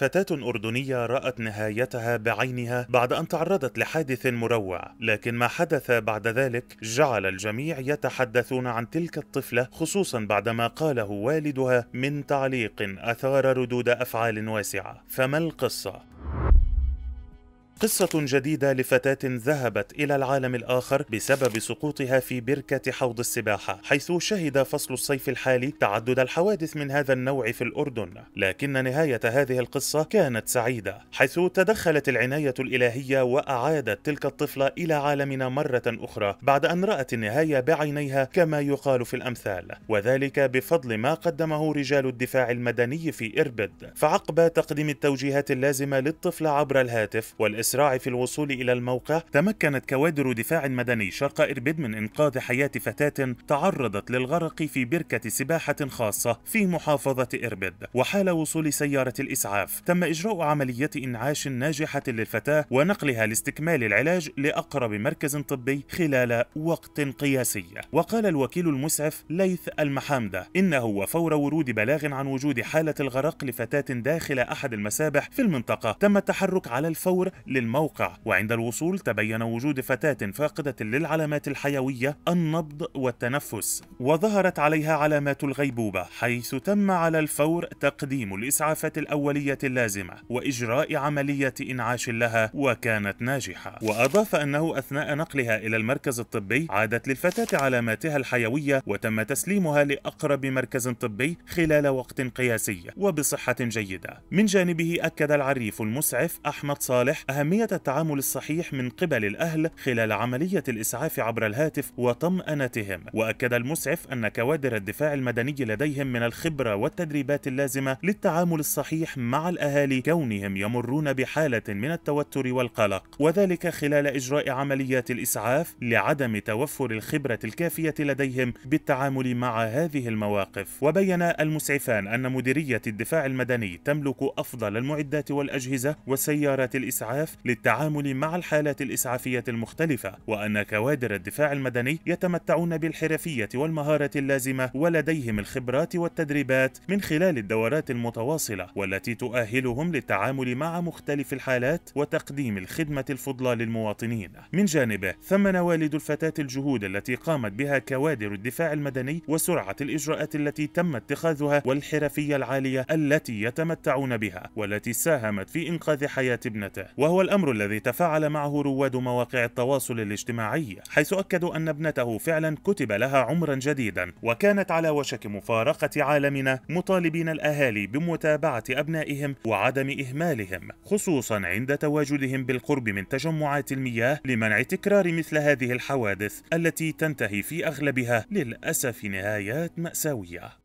فتاة أردنية رأت نهايتها بعينها بعد أن تعرضت لحادث مروع، لكن ما حدث بعد ذلك جعل الجميع يتحدثون عن تلك الطفلة خصوصا بعدما قاله والدها من تعليق أثار ردود أفعال واسعة، فما القصة؟ قصة جديدة لفتاة ذهبت إلى العالم الآخر بسبب سقوطها في بركة حوض السباحة حيث شهد فصل الصيف الحالي تعدد الحوادث من هذا النوع في الأردن لكن نهاية هذه القصة كانت سعيدة حيث تدخلت العناية الإلهية وأعادت تلك الطفلة إلى عالمنا مرة أخرى بعد أن رأت النهاية بعينيها كما يقال في الأمثال وذلك بفضل ما قدمه رجال الدفاع المدني في إربد فعقب تقديم التوجيهات اللازمة للطفلة عبر الهاتف والإس الإسراع في الوصول إلى الموقع تمكنت كوادر دفاع مدني شرق إربد من إنقاذ حياة فتاة تعرضت للغرق في بركة سباحة خاصة في محافظة إربد وحال وصول سيارة الإسعاف تم إجراء عملية إنعاش ناجحة للفتاة ونقلها لاستكمال العلاج لأقرب مركز طبي خلال وقت قياسي وقال الوكيل المسعف ليث المحامدة إنه وفور ورود بلاغ عن وجود حالة الغرق لفتاة داخل أحد المسابح في المنطقة تم التحرك على الفور للموقع وعند الوصول تبين وجود فتاة فاقدة للعلامات الحيوية النبض والتنفس وظهرت عليها علامات الغيبوبة حيث تم على الفور تقديم الإسعافات الأولية اللازمة وإجراء عملية إنعاش لها وكانت ناجحة وأضاف أنه أثناء نقلها إلى المركز الطبي عادت للفتاة علاماتها الحيوية وتم تسليمها لأقرب مركز طبي خلال وقت قياسي وبصحة جيدة من جانبه أكد العريف المسعف أحمد صالح أهمية أهمية التعامل الصحيح من قبل الأهل خلال عملية الإسعاف عبر الهاتف وطمأنتهم وأكد المسعف أن كوادر الدفاع المدني لديهم من الخبرة والتدريبات اللازمة للتعامل الصحيح مع الأهالي كونهم يمرون بحالة من التوتر والقلق وذلك خلال إجراء عمليات الإسعاف لعدم توفر الخبرة الكافية لديهم بالتعامل مع هذه المواقف وبين المسعفان أن مديرية الدفاع المدني تملك أفضل المعدات والأجهزة وسيارات الإسعاف للتعامل مع الحالات الإسعافية المختلفة وأن كوادر الدفاع المدني يتمتعون بالحرفية والمهارة اللازمة ولديهم الخبرات والتدريبات من خلال الدورات المتواصلة والتي تؤهلهم للتعامل مع مختلف الحالات وتقديم الخدمة الفضلى للمواطنين من جانبه ثمن والد الفتاة الجهود التي قامت بها كوادر الدفاع المدني وسرعة الإجراءات التي تم اتخاذها والحرفية العالية التي يتمتعون بها والتي ساهمت في إنقاذ حياة ابنته وهو الأمر الذي تفاعل معه رواد مواقع التواصل الاجتماعي حيث أكدوا أن ابنته فعلا كتب لها عمرا جديدا وكانت على وشك مفارقة عالمنا مطالبين الأهالي بمتابعة أبنائهم وعدم إهمالهم خصوصا عند تواجدهم بالقرب من تجمعات المياه لمنع تكرار مثل هذه الحوادث التي تنتهي في أغلبها للأسف نهايات مأساوية